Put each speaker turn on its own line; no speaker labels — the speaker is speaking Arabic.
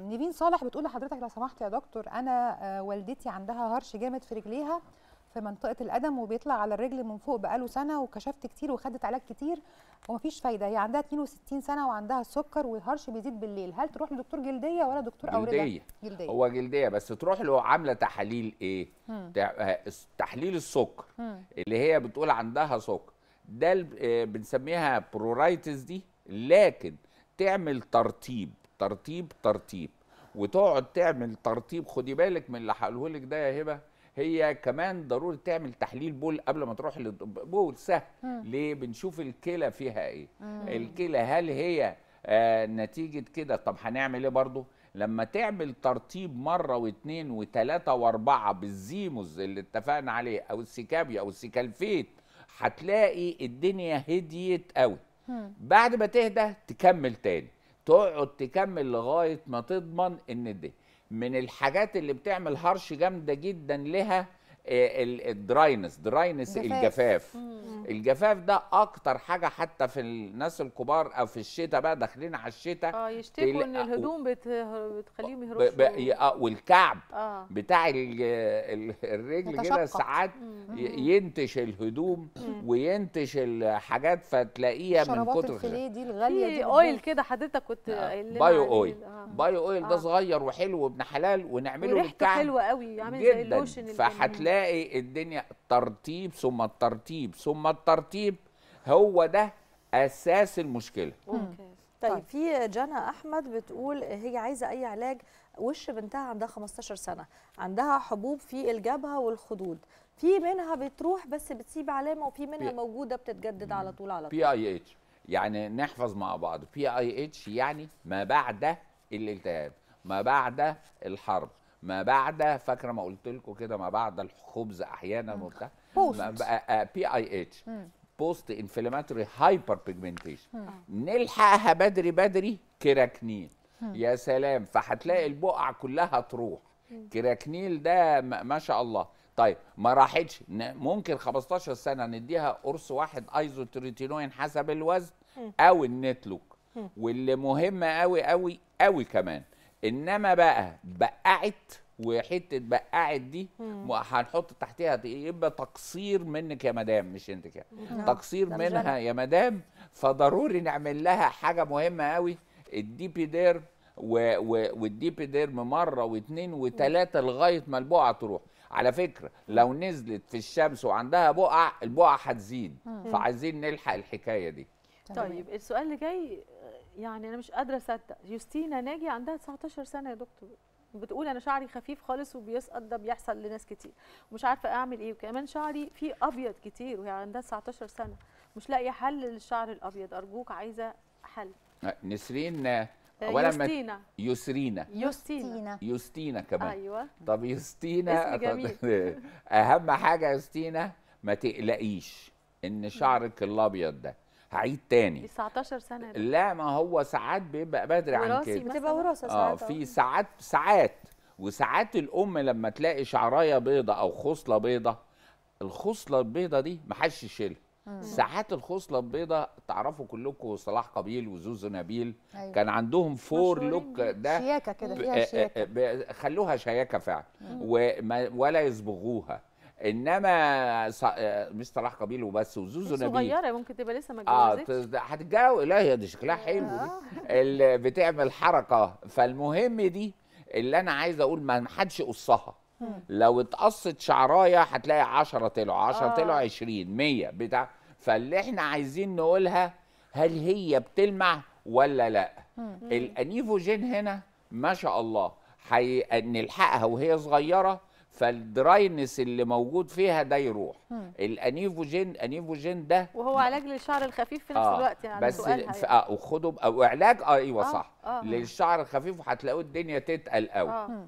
نيفين صالح بتقول لحضرتك لو سمحت يا دكتور انا آه، والدتي عندها هرش جامد في رجليها في منطقه القدم وبيطلع على الرجل من فوق بقاله سنه وكشفت كتير وخدت علاج كتير ومفيش فايده هي عندها 62 سنه وعندها السكر والهرش بيزيد بالليل هل تروح لدكتور جلديه ولا دكتور اورده جلديه جلديه هو جلديه بس تروح له عامله تحاليل ايه آه، تحليل السكر هم. اللي هي بتقول عندها سكر ده آه، بنسميها برورايتس دي لكن تعمل ترطيب ترتيب ترتيب وتقعد تعمل ترتيب خدي بالك من اللي هقوله لك ده يا هبه هي كمان ضروري تعمل تحليل بول قبل ما تروح للبول سهل ليه بنشوف الكلى فيها ايه الكلى هل هي آه نتيجه كده طب هنعمل ايه برضه لما تعمل ترتيب مرة واثنين وثلاثة واربعة بالزيموز اللي اتفقنا عليه او السيكابيا او السيكالفيت هتلاقي الدنيا هديت قوي بعد ما تهدى تكمل تاني تقعد تكمل لغايه ما تضمن ان دي من الحاجات اللي بتعمل هرش جامده جدا لها إيه، الدراينس دراينس الجفاف الجفاف ده اكتر حاجه حتى في الناس الكبار او في الشتاء بقى داخلين على الشتاء اه يشتكوا ان الهدوم بتخليهم يهرشوا آه، والكعب آه. بتاع الرجل كده ساعات ينتش الهدوم وينتش الحاجات فتلاقيها من كتر الفيليه دي الغاليه دي اويل كده حضرتك كنت بايو آه. اويل آه. بايو اويل ده آه. صغير وحلو وابن حلال ونعمله ريحته حلوه قوي عامل زي اللوشن فهتلاقي الدنيا ترتيب ثم الترتيب ثم الترتيب هو ده اساس المشكله طيب. طيب في جانا احمد بتقول هي عايزه اي علاج وش بنتها عندها 15 سنه عندها حبوب في الجبهه والخدود في منها بتروح بس بتسيب علامه وفي منها موجوده بتتجدد على طول على طول بي اي اتش يعني نحفظ مع بعض بي اي اتش يعني ما بعد الالتهاب ما بعد الحرب ما بعد فاكره ما قلت لكم كده ما بعد الخبز احيانا وبتاع بي اي اتش بوست انفلاماتوري هايبر بيجمنتيشن نلحقها بدري بدري كراكنين يا سلام فهتلاقي البقع كلها تروح كراكنيل ده ما شاء الله طيب ما راحتش ممكن 15 سنه نديها قرص واحد ايزوتريتينوين حسب الوزن او النتلوك واللي مهمه قوي قوي قوي كمان انما بقى بقعت وحته بقعت دي هنحط تحتها يبقى تقصير منك يا مدام مش انت كده تقصير منها يا مدام فضروري نعمل لها حاجه مهمه قوي الديبي ديرم و... و... والديبي ديرم مره واثنين وثلاثه لغايه ما البقعه تروح على فكره لو نزلت في الشمس وعندها بقع البقع هتزيد فعايزين نلحق الحكايه دي طيب السؤال اللي جاي يعني انا مش قادره اصدق يوستينا ناجي عندها 19 سنه يا دكتور بتقول انا شعري خفيف خالص وبيسقط ده بيحصل لناس كتير ومش عارفه اعمل ايه وكمان شعري فيه ابيض كتير وهي عندها 19 سنه مش لاقيه حل للشعر الابيض ارجوك عايزه حل نسرين آه، اولا يوستينا يسرينا يوستينا يوستينا كمان ايوه طب يوستينا اهم حاجه يوستينا ما تقلقيش ان شعرك الابيض ده هعيد تاني 19 سنه ده. لا ما هو ساعات بيبقى بدري عن كده بتبقى وراثه آه، ساعات اه في ساعات ساعات وساعات الام لما تلاقي شعرايه بيضه او خصله بيضه الخصله البيضه دي ما حدش يشيلها ساعات الخصله البيضه تعرفوا كلكم صلاح قبيل وزوزو نبيل أيوة. كان عندهم فور لوك ده شياكه كده فيها آه، آه، شياكه خلوها شياكه فعلا ولا يصبغوها انما مستر آه، صلاح قبيل وبس وزوزو نبيل صغيره ممكن تبقى لسه ما آه، اتجوزتش اه هتتجوز لا هي دي شكلها حلو دي آه. اللي بتعمل حركه فالمهم دي اللي انا عايز اقول ما حدش يقصها لو اتقصت شعرايه هتلاقي 10 طلعوا 10 طلعوا 20 100 بتاع فاللي احنا عايزين نقولها هل هي بتلمع ولا لا الانيفوجين هنا ما شاء الله هي نلحقها وهي صغيره فالدراينس اللي موجود فيها ده يروح الانيفوجين انيفوجين ده وهو علاج للشعر الخفيف في نفس آه الوقت يعني بس سؤالها يعني. اه وخده او علاج آه ايوه آه صح آه, آه. للشعر الخفيف وهتلاقوا الدنيا تتقل قوي آه